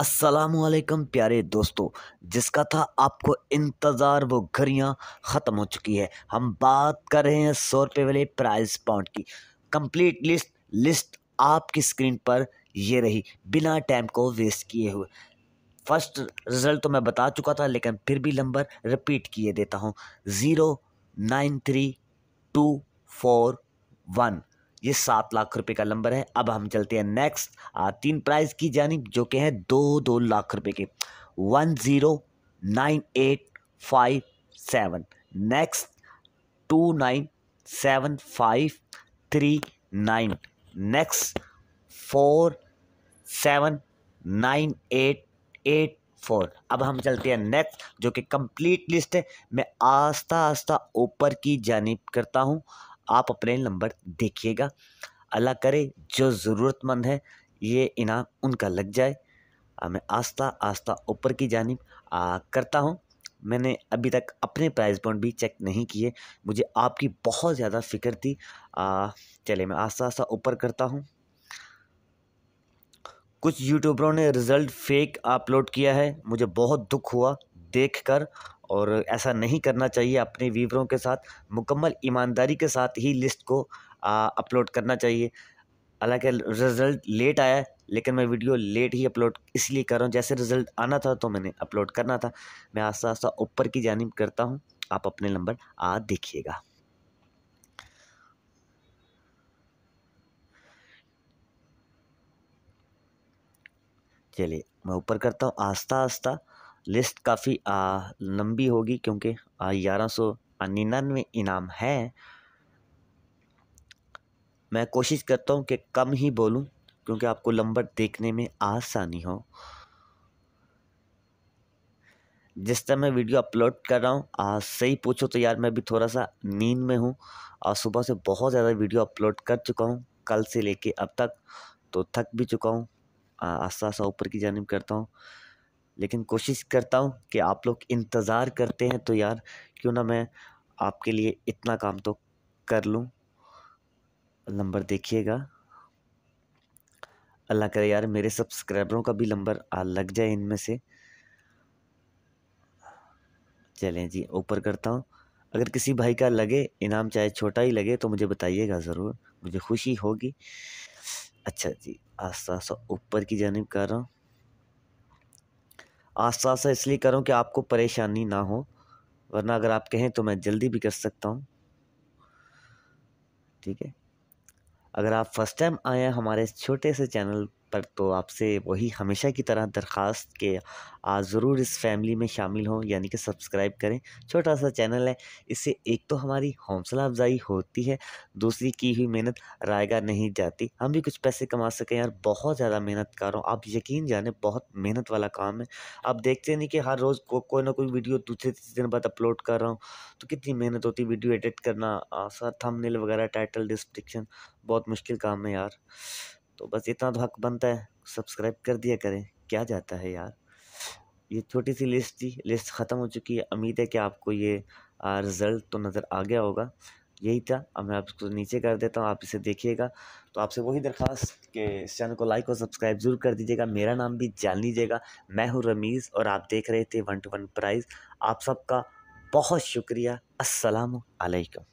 असलकम प्यारे दोस्तों जिसका था आपको इंतज़ार वो घड़ियाँ ख़त्म हो चुकी है हम बात कर रहे हैं सौ रुपये वाले प्राइस पाउंड की कंप्लीट लिस्ट लिस्ट आपकी स्क्रीन पर ये रही बिना टाइम को वेस्ट किए हुए फर्स्ट रिज़ल्ट तो मैं बता चुका था लेकिन फिर भी नंबर रिपीट किए देता हूँ zero nine three two four one ये सात लाख रुपए का नंबर है अब हम चलते हैं नेक्स्ट तीन प्राइस की जानी जो कि है दो दो लाख रुपए के one zero nine eight five seven next two nine seven five three nine next four seven nine eight eight four अब हम चलते हैं नेक्स्ट जो कि कंप्लीट लिस्ट है मैं आस्ता आस्ता ऊपर की जानब करता हूँ आप अपने नंबर देखिएगा अल्लाह करे जो ज़रूरतमंद है ये इनाम उनका लग जाए मैं आस्ता आस्ता ऊपर की जानब करता हूँ मैंने अभी तक अपने प्राइस पॉइंट भी चेक नहीं किए मुझे आपकी बहुत ज़्यादा फ़िक्र थी चलिए मैं आस्ता आस्ता ऊपर करता हूँ कुछ यूट्यूबरों ने रिज़ल्ट फेक अपलोड किया है मुझे बहुत दुख हुआ देखकर और ऐसा नहीं करना चाहिए अपने वीवरों के साथ मुकम्मल ईमानदारी के साथ ही लिस्ट को अपलोड करना चाहिए हालांकि रिज़ल्ट लेट आया लेकिन मैं वीडियो लेट ही अपलोड इसलिए कर रहा हूँ जैसे रिज़ल्ट आना था तो मैंने अपलोड करना था मैं आस्ता आस्ता ऊपर की जानब करता हूँ आप अपने नंबर आ देखिएगा चलिए मैं ऊपर करता हूँ आस्ता आस्ता लिस्ट काफ़ी लंबी होगी क्योंकि ग्यारह सौ निन्यानवे इनाम है मैं कोशिश करता हूँ कि कम ही बोलूँ क्योंकि आपको लंबर देखने में आसानी हो जिस तरह मैं वीडियो अपलोड कर रहा हूँ सही पूछो तो यार मैं भी थोड़ा सा नींद में हूँ और सुबह से बहुत ज़्यादा वीडियो अपलोड कर चुका हूँ कल से लेके अब तक तो थक भी चुका हूँ आस्ता आस्ता ऊपर की जानब करता हूँ लेकिन कोशिश करता हूँ कि आप लोग इंतज़ार करते हैं तो यार क्यों ना मैं आपके लिए इतना काम तो कर लूँ नंबर देखिएगा अल्लाह करे यार मेरे सब्सक्राइबरों का भी नंबर लग जाए इनमें से चलें जी ऊपर करता हूँ अगर किसी भाई का लगे इनाम चाहे छोटा ही लगे तो मुझे बताइएगा ज़रूर मुझे खुशी होगी अच्छा जी आस्ता आस्ता ऊपर की जानब कर रहा हूँ आस्ता आस्ता इसलिए करूँ कि आपको परेशानी ना हो वरना अगर आप कहें तो मैं जल्दी भी कर सकता हूँ ठीक है अगर आप फर्स्ट टाइम आए हैं हमारे छोटे से चैनल पर तो आपसे वही हमेशा की तरह दरख्वास्त के आज ज़रूर इस फैमिली में शामिल हों यानी कि सब्सक्राइब करें छोटा सा चैनल है इससे एक तो हमारी हौसला अफजाई होती है दूसरी की हुई मेहनत रायगा नहीं जाती हम भी कुछ पैसे कमा सकें यार बहुत ज़्यादा मेहनत कर रहा हूँ आप यकीन जाने बहुत मेहनत वाला काम है आप देखते नहीं कि हर रोज़ को कोई ना कोई वीडियो दूसरे तीसरे दिन बाद अपलोड कर रहा हूँ तो कितनी मेहनत होती है वीडियो एडिट करना थंबनेल वगैरह टाइटल डिस्क्रिप्शन बहुत मुश्किल काम है यार तो बस इतना तो हक बनता है सब्सक्राइब कर दिया करें क्या जाता है यार ये छोटी सी लिस्ट थी लिस्ट ख़त्म हो चुकी है उम्मीद है कि आपको ये रिज़ल्ट तो नज़र आ गया होगा यही था अब मैं आपको नीचे कर देता हूँ आप इसे देखिएगा तो आपसे वही दरख्वास्त कि इस चैनल को लाइक और सब्सक्राइब जरूर कर दीजिएगा मेरा नाम भी जान लीजिएगा मैं हूँ रमीज़ और आप देख रहे थे वन टू वन प्राइज़ आप सबका बहुत शुक्रिया असलकम